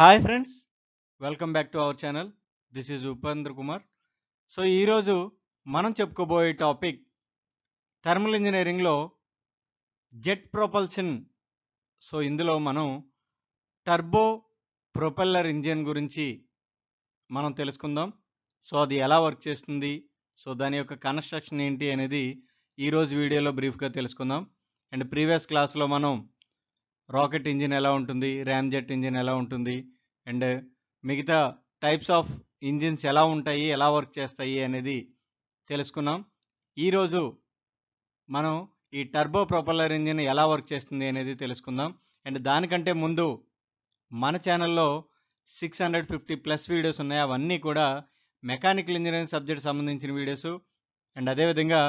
hi friends welcome back to our channel this is Upendra Kumar so ఈరోజు మనం చెప్పుకోబోయే topic thermal ఇంజనీరింగ్లో జెట్ ప్రొపల్షన్ సో ఇందులో మనం టర్బో ప్రొపెల్లర్ ఇంజిన్ గురించి మనం తెలుసుకుందాం సో అది ఎలా వర్క్ చేస్తుంది సో దాని యొక్క కన్స్ట్రక్షన్ ఏంటి అనేది ఈరోజు వీడియోలో బ్రీఫ్గా తెలుసుకుందాం అండ్ ప్రీవియస్ క్లాస్లో మనం రాకెట్ ఇంజిన్ ఎలా ఉంటుంది ర్యామ్ జెట్ ఇంజిన్ ఎలా ఉంటుంది అండ్ మిగతా టైప్స్ ఆఫ్ ఇంజిన్స్ ఎలా ఉంటాయి ఎలా వర్క్ చేస్తాయి అనేది తెలుసుకున్నాం ఈరోజు మనం ఈ టర్బో ప్రొపల్లర్ ఇంజిన్ ఎలా వర్క్ చేస్తుంది అనేది తెలుసుకుందాం అండ్ దానికంటే ముందు మన ఛానల్లో six hundred fifty plus videos ఉన్నాయి అవన్నీ కూడా మెకానికల్ ఇంజనీరింగ్ సబ్జెక్ట్ సంబంధించిన వీడియోస్ అండ్ అదేవిధంగా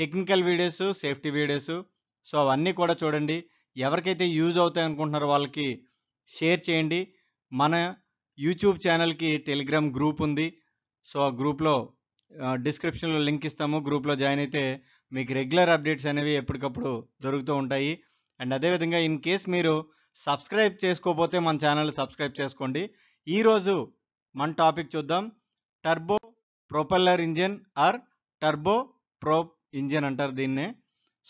technical videos safety videos so అవన్నీ కూడా చూడండి ఎవరికైతే యూజ్ అవుతాయి అనుకుంటున్నారో వాళ్ళకి షేర్ చేయండి మన యూట్యూబ్ ఛానల్కి టెలిగ్రామ్ గ్రూప్ ఉంది సో ఆ గ్రూప్లో డిస్క్రిప్షన్లో లింక్ ఇస్తాము గ్రూప్లో జాయిన్ అయితే మీకు రెగ్యులర్ అప్డేట్స్ అనేవి ఎప్పటికప్పుడు దొరుకుతూ ఉంటాయి అండ్ అదేవిధంగా ఇన్ కేస్ మీరు సబ్స్క్రైబ్ చేసుకోకపోతే మన ఛానల్ సబ్స్క్రైబ్ చేసుకోండి ఈరోజు మన టాపిక్ చూద్దాం turbo propeller engine or turbo pro engine అంటారు దీన్నే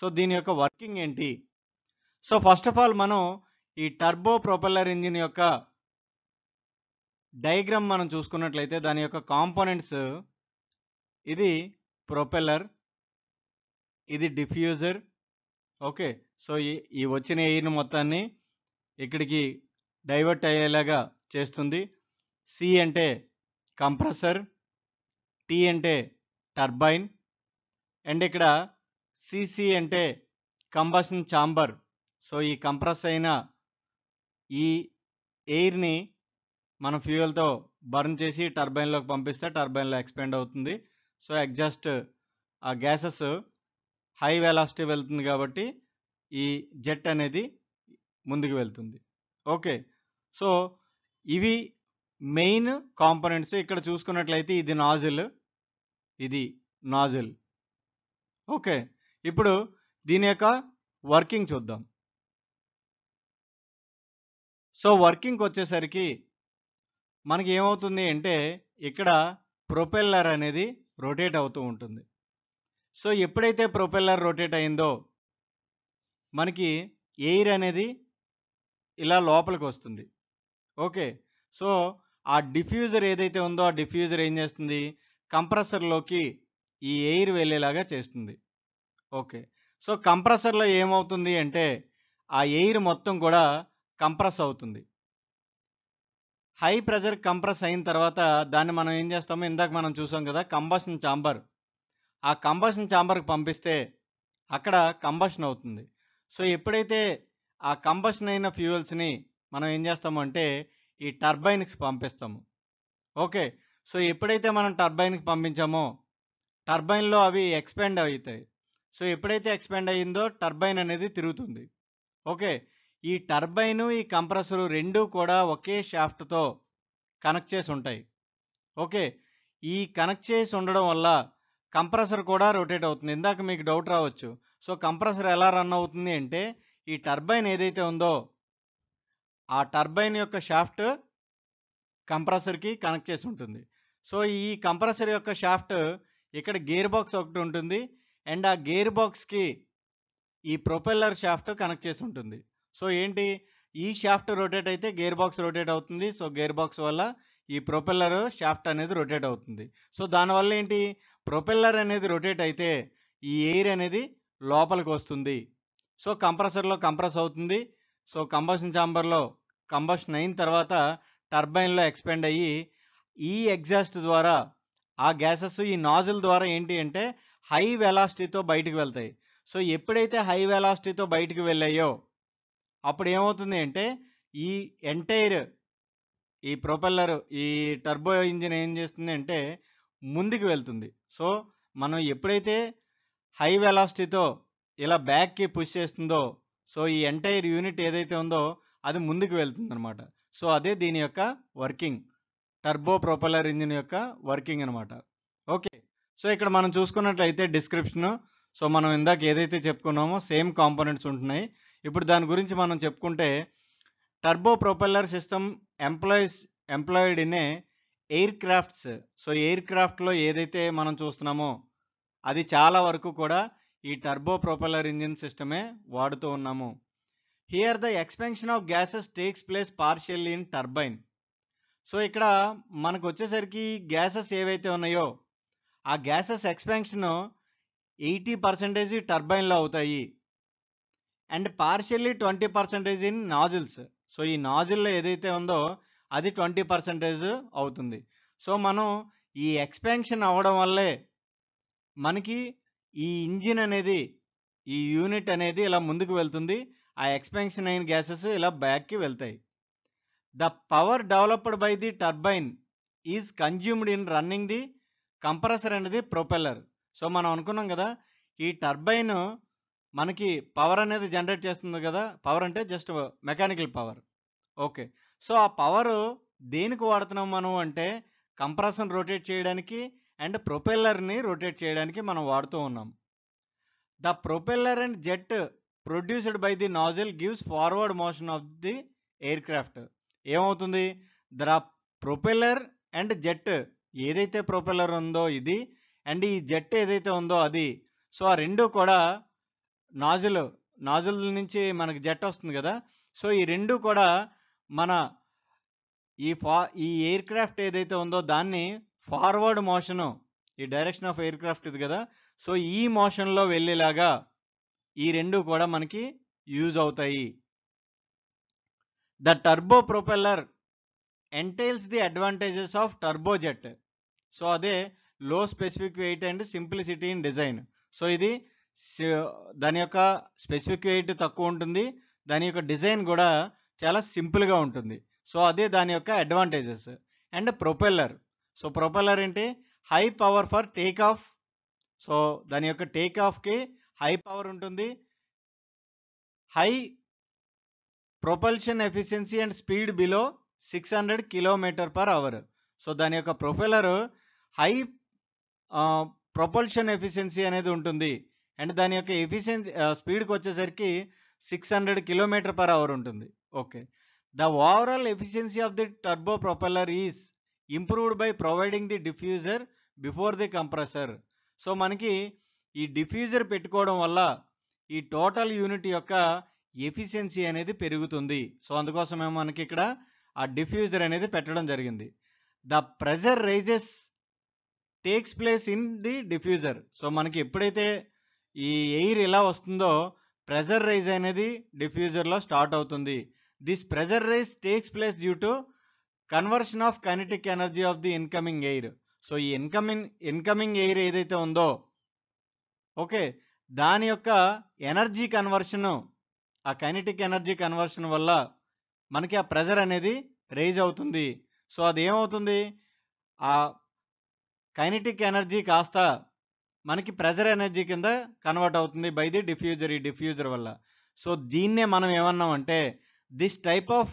సో దీని యొక్క వర్కింగ్ ఏంటి సో ఫస్ట్ ఆఫ్ ఆల్ మనం ఈ టర్బో ప్రొపెల్లర్ ఇంజిన్ యొక్క డయాగ్రామ్ మనం చూసుకున్నట్లయితే దాని యొక్క కాంపోనెంట్స్ ఇది ప్రొపెల్లర్ ఇది డిఫ్యూజర్ ఓకే సో ఈ వచ్చిన ఎయిర్ మొత్తాన్ని ఇక్కడికి డైవర్ట్ అయ్యేలాగా చేస్తుంది సి అంటే కంప్రెసర్ టీ అంటే టర్బైన్ అండ్ ఇక్కడ సిసి అంటే కంబషన్ ఛాంబర్ సో ఈ కంప్రెస్ అయిన ఈ ఎయిర్ని మనం ఫ్యూయల్తో బర్న్ చేసి టర్బైన్లోకి పంపిస్తే టర్బైన్లో ఎక్స్పెండ్ అవుతుంది సో ఎగ్జాస్ట్ ఆ గ్యాసెస్ హై వెలాసిటీ వెళ్తుంది కాబట్టి ఈ జెట్ అనేది ముందుకు వెళ్తుంది ఓకే సో ఇవి మెయిన్ కాంపోనెంట్స్ ఇక్కడ చూసుకున్నట్లయితే ఇది నాజిల్ ఇది నాజిల్ ఓకే ఇప్పుడు దీని యొక్క వర్కింగ్ చూద్దాం సో వర్కింగ్కి వచ్చేసరికి మనకి ఏమవుతుంది అంటే ఇక్కడ ప్రొపెల్లర్ అనేది రొటేట్ అవుతూ ఉంటుంది సో ఎప్పుడైతే ప్రొపెల్లర్ రొటేట్ అయిందో మనకి ఎయిర్ అనేది ఇలా లోపలికి వస్తుంది ఓకే సో ఆ డిఫ్యూజర్ ఏదైతే ఉందో ఆ డిఫ్యూజర్ ఏం చేస్తుంది కంప్రెసర్లోకి ఈ ఎయిర్ వెళ్ళేలాగా చేస్తుంది ఓకే సో కంప్రెసర్లో ఏమవుతుంది అంటే ఆ ఎయిర్ మొత్తం కూడా కంప్రెస్ అవుతుంది హై ప్రెషర్ కంప్రెస్ అయిన తర్వాత దాన్ని మనం ఏం చేస్తామో ఇందాక మనం చూసాం కదా కంబషన్ ఛాంబర్ ఆ కంబషన్ ఛాంబర్కి పంపిస్తే అక్కడ కంబషన్ అవుతుంది సో ఎప్పుడైతే ఆ కంబషన్ అయిన ఫ్యూయల్స్ని మనం ఏం చేస్తామంటే ఈ టర్బైన్కి పంపిస్తాము ఓకే సో ఎప్పుడైతే మనం టర్బైన్కి పంపించామో టర్బైన్లో అవి ఎక్స్పాండ్ అవుతాయి సో ఎప్పుడైతే ఎక్స్పాండ్ అయ్యిందో టర్బైన్ అనేది తిరుగుతుంది ఓకే ఈ టర్బైను ఈ కంప్రెసరు రెండూ కూడా ఒకే షాఫ్ట్తో కనెక్ట్ చేసి ఉంటాయి ఓకే ఈ కనెక్ట్ చేసి ఉండడం వల్ల కంప్రెసర్ కూడా రొటేట్ అవుతుంది ఇందాక మీకు డౌట్ రావచ్చు సో కంప్రెసర్ ఎలా రన్ అవుతుంది అంటే ఈ టర్బైన్ ఏదైతే ఉందో ఆ టర్బైన్ యొక్క షాఫ్ట్ కంప్రెసర్కి కనెక్ట్ చేసి ఉంటుంది సో ఈ కంప్రెసర్ యొక్క షాఫ్ట్ ఇక్కడ గేర్ బాక్స్ ఒకటి ఉంటుంది అండ్ ఆ గేర్ బాక్స్కి ఈ ప్రొపెల్లర్ షాఫ్ట్ కనెక్ట్ చేసి ఉంటుంది సో ఏంటి ఈ షాఫ్ట్ రొటేట్ అయితే గేర్ బాక్స్ రొటేట్ అవుతుంది సో గేర్ బాక్స్ వల్ల ఈ ప్రొపెల్లర్ షాఫ్ట్ అనేది రొటేట్ అవుతుంది సో దానివల్ల ఏంటి ప్రొపెల్లర్ అనేది రొటేట్ అయితే ఈ ఎయిర్ అనేది లోపలికి వస్తుంది సో కంప్రెసర్లో కంప్రెస్ అవుతుంది సో కంబషన్ ఛాంబర్లో కంబషన్ అయిన తర్వాత టర్బైన్లో ఎక్స్పెండ్ అయ్యి ఈ ఎగ్జాస్ట్ ద్వారా ఆ గ్యాసెస్ ఈ నాజిల్ ద్వారా ఏంటి అంటే హై వెలాసిటీతో బయటకు వెళ్తాయి సో ఎప్పుడైతే హై వెలాసిటీతో బయటకు వెళ్ళాయో అప్పుడు ఏమవుతుంది అంటే ఈ ఎంటైర్ ఈ ప్రొపెల్లర్ ఈ టర్బో ఇంజిన్ ఏం చేస్తుంది అంటే ముందుకు వెళ్తుంది సో మనం ఎప్పుడైతే హై వెలాసిటీతో ఇలా బ్యాక్కి పుష్ చేస్తుందో సో ఈ ఎంటైర్ యూనిట్ ఏదైతే ఉందో అది ముందుకు వెళ్తుందనమాట సో అదే దీని యొక్క వర్కింగ్ టర్బో ప్రొపెల్లర్ ఇంజిన్ యొక్క వర్కింగ్ అనమాట ఓకే సో ఇక్కడ మనం చూసుకున్నట్లయితే డిస్క్రిప్షను సో మనం ఇందాక ఏదైతే చెప్పుకున్నామో సేమ్ కాంపోనెంట్స్ ఉంటున్నాయి ఇప్పుడు దాని గురించి మనం చెప్పుకుంటే turbo propeller system employees employed in aircrafts so ఎయిర్ క్రాఫ్ట్లో ఏదైతే మనం చూస్తున్నామో అది చాలా వరకు కూడా ఈ టర్బో ప్రొపెల్లర్ ఇంజిన్ సిస్టమే వాడుతూ ఉన్నాము here the expansion of gases takes place partial in turbine so ఇక్కడ మనకు వచ్చేసరికి గ్యాసెస్ ఏవైతే ఉన్నాయో ఆ గ్యాసెస్ ఎక్స్పెన్షన్ ఎయిటీ పర్సెంటేజ్ టర్బైన్లో అవుతాయి and partially twenty percentage in nozzles so ఈ నాజిల్లో ఏదైతే ఉందో అది ట్వంటీ పర్సెంటేజ్ అవుతుంది సో మనం ఈ ఎక్స్పెన్షన్ అవ్వడం వల్లే మనకి ఈ ఇంజిన్ అనేది ఈ యూనిట్ అనేది ఇలా ముందుకు వెళ్తుంది ఆ ఎక్స్పెన్షన్ అయిన గ్యాసెస్ ఇలా బ్యాక్కి వెళ్తాయి the power developed by the turbine is consumed in running the compressor అనేది ప్రొపెల్లర్ సో మనం అనుకున్నాం కదా ఈ టర్బైన్ మనకి పవర్ అనేది జనరేట్ చేస్తుంది కదా పవర్ అంటే just mechanical power okay so ఆ పవర్ దేనికి వాడుతున్నాం మనం అంటే కంప్రెషన్ రొటేట్ చేయడానికి అండ్ ప్రొపెల్లర్ని రొటేట్ చేయడానికి మనం వాడుతూ ఉన్నాం the propeller and jet produced by the nozzle gives forward motion of the aircraft ఏమవుతుంది ద ప్రొపెల్లర్ అండ్ జెట్ ఏదైతే ప్రొపెల్లర్ ఉందో ఇది అండ్ ఈ జెట్ ఏదైతే ఉందో అది సో ఆ రెండు కూడా నాజులు నాజుల నుంచి మనకు జెట్ వస్తుంది కదా సో ఈ రెండు కూడా మన ఈ ఫా ఈ ఎయిర్ క్రాఫ్ట్ ఏదైతే ఉందో దాన్ని ఫార్వర్డ్ మోషను ఈ డైరెక్షన్ ఆఫ్ ఎయిర్ క్రాఫ్ట్ ఇది కదా సో ఈ మోషన్లో వెళ్ళేలాగా ఈ రెండు కూడా మనకి యూజ్ అవుతాయి the turbo propeller entails the advantages of turbo jet so అదే low specific weight and simplicity in design so ఇది దాని యొక్క స్పెసిఫిక్ వెయిట్ తక్కువ ఉంటుంది దాని యొక్క డిజైన్ కూడా చాలా సింపుల్గా ఉంటుంది సో అదే దాని యొక్క advantages and propeller so propeller ఏంటి high power for take off so దాని యొక్క టేక్ ఆఫ్కి హై పవర్ ఉంటుంది high propulsion efficiency and speed below six hundred kilometer per hour so దాని యొక్క ప్రొపెల్లర్ హై ప్రొపల్షన్ ఎఫిషియన్సీ అనేది ఉంటుంది అండ్ దాని యొక్క ఎఫిషియన్సీ స్పీడ్కి వచ్చేసరికి six hundred kilometer per hour ఉంటుంది okay the overall efficiency of the turbo propeller is improved by providing the diffuser before the compressor so మనకి ఈ డిఫ్యూజర్ పెట్టుకోవడం వల్ల ఈ టోటల్ యూనిట్ యొక్క ఎఫిషియన్సీ అనేది పెరుగుతుంది సో అందుకోసమే మనకి ఇక్కడ ఆ డిఫ్యూజర్ అనేది పెట్టడం జరిగింది the pressure rises takes place in the diffuser so మనకి ఎప్పుడైతే ఈ ఎయిర్ ఎలా వస్తుందో ప్రెజర్ రైజ్ అనేది డిఫ్యూజర్లో స్టార్ట్ అవుతుంది this pressure rise takes place due to conversion of kinetic energy of the incoming air so ఈ ఇన్కమింగ్ ఇన్కమింగ్ ఎయిర్ ఏదైతే ఉందో ఓకే దాని యొక్క ఎనర్జీ కన్వర్షను ఆ కైనటిక్ ఎనర్జీ కన్వర్షన్ వల్ల మనకి ఆ ప్రెజర్ అనేది రైజ్ అవుతుంది సో అది ఏమవుతుంది ఆ కైనటిక్ ఎనర్జీ కాస్త మనకి ప్రెజర్ ఎనర్జీ కింద కన్వర్ట్ అవుతుంది బై ది డిఫ్యూజర్ ఈ డిఫ్యూజర్ వల్ల సో దీన్నే మనం ఏమన్నాం అంటే this type of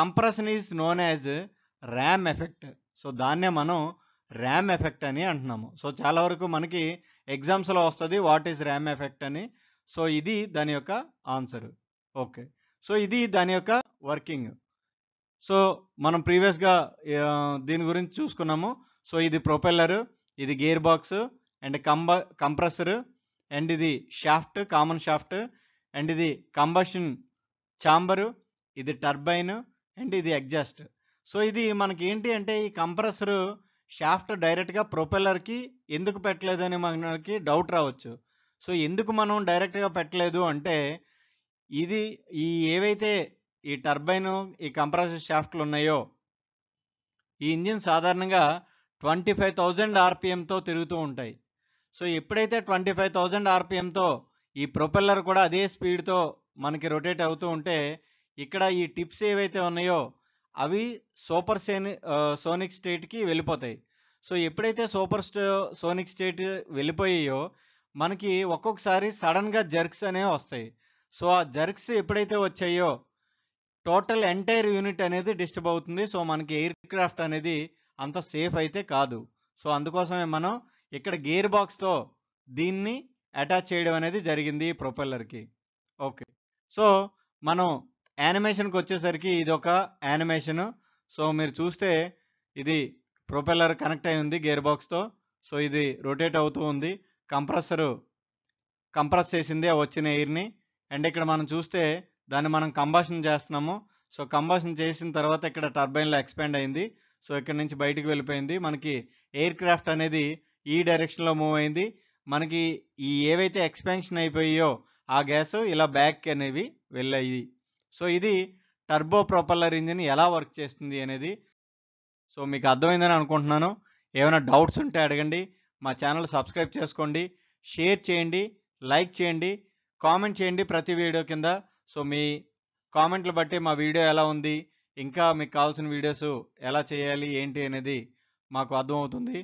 compression is known as ram effect so దాన్నే మనం ర్యామ్ ఎఫెక్ట్ అని అంటున్నాము సో చాలా వరకు మనకి ఎగ్జామ్స్లో వస్తుంది వాట్ ఈజ్ ర్యామ్ ఎఫెక్ట్ అని సో ఇది దాని యొక్క ఆన్సర్ ఓకే సో ఇది దాని యొక్క వర్కింగ్ సో మనం ప్రీవియస్గా దీని గురించి చూసుకున్నాము సో ఇది ప్రొపెల్లరు ఇది గేర్ బాక్స్ అండ్ కంబ కంప్రెసర్ అండ్ ఇది షాఫ్ట్ కామన్ షాఫ్ట్ అండ్ ఇది కంబషన్ ఛాంబరు ఇది టర్బైన్ అండ్ ఇది ఎగ్జాస్ట్ సో ఇది మనకి ఏంటి అంటే ఈ కంప్రెసరు షాఫ్ట్ డైరెక్ట్గా ప్రొపెల్లర్కి ఎందుకు పెట్టలేదని మనకి డౌట్ రావచ్చు సో ఎందుకు మనం డైరెక్ట్గా పెట్టలేదు అంటే ఇది ఈ ఏవైతే ఈ టర్బైన్ ఈ కంప్రెసర్ షాఫ్ట్లు ఉన్నాయో ఈ ఇంజిన్ సాధారణంగా ట్వంటీ ఫైవ్ థౌజండ్ ఆర్పిఎంతో తిరుగుతూ ఉంటాయి సో ఎప్పుడైతే ట్వంటీ ఫైవ్ థౌజండ్ ఆర్పిఎంతో ఈ ప్రొపెల్లర్ కూడా అదే స్పీడ్తో మనకి రొటేట్ అవుతూ ఉంటే ఇక్కడ ఈ టిప్స్ ఏవైతే ఉన్నాయో అవి సూపర్ సేని సోనిక్ స్టేట్కి వెళ్ళిపోతాయి సో ఎప్పుడైతే సూపర్ సోనిక్ స్టేట్ వెళ్ళిపోయాయో మనకి ఒక్కొక్కసారి సడన్గా జర్క్స్ అనేవి వస్తాయి సో ఆ జర్క్స్ ఎప్పుడైతే వచ్చాయో టోటల్ ఎంటైర్ యూనిట్ అనేది డిస్టర్బ్ అవుతుంది సో మనకి ఎయిర్ క్రాఫ్ట్ అనేది అంత సేఫ్ అయితే కాదు సో అందుకోసమే మనం ఇక్కడ గేర్ బాక్స్తో దీన్ని అటాచ్ చేయడం అనేది జరిగింది ప్రొపెల్లర్కి ఓకే సో మనం యానిమేషన్కి వచ్చేసరికి ఇది ఒక యానిమేషన్ సో మీరు చూస్తే ఇది ప్రొపెల్లర్ కనెక్ట్ అయి ఉంది గేర్ బాక్స్తో సో ఇది రొటేట్ అవుతూ ఉంది కంప్రెసరు కంప్రెస్ చేసింది వచ్చిన ఎయిర్ని అండ్ ఇక్కడ మనం చూస్తే దాన్ని మనం కంబాషన్ చేస్తున్నాము సో కంబాషన్ చేసిన తర్వాత ఇక్కడ టర్బైన్లో ఎక్స్పాండ్ అయింది సో ఇక్కడ నుంచి బయటికి వెళ్ళిపోయింది మనకి ఎయిర్ క్రాఫ్ట్ అనేది ఈ డైరెక్షన్లో మూవ్ అయింది మనకి ఈ ఏవైతే ఎక్స్పెన్షన్ అయిపోయాయో ఆ గ్యాస్ ఇలా బ్యాక్ అనేవి వెళ్ళాయి సో ఇది టర్బో ప్రొపల్లర్ ఇంజిన్ ఎలా వర్క్ చేస్తుంది అనేది సో మీకు అర్థమైందని అనుకుంటున్నాను ఏమైనా డౌట్స్ ఉంటే అడగండి మా ఛానల్ సబ్స్క్రైబ్ చేసుకోండి షేర్ చేయండి లైక్ చేయండి కామెంట్ చేయండి ప్రతి వీడియో కింద సో మీ కామెంట్లు బట్టి మా వీడియో ఎలా ఉంది ఇంకా మీకు కావాల్సిన వీడియోస్ ఎలా చేయాలి ఏంటి అనేది మాకు అర్థమవుతుంది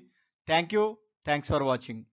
thank you thanks for watching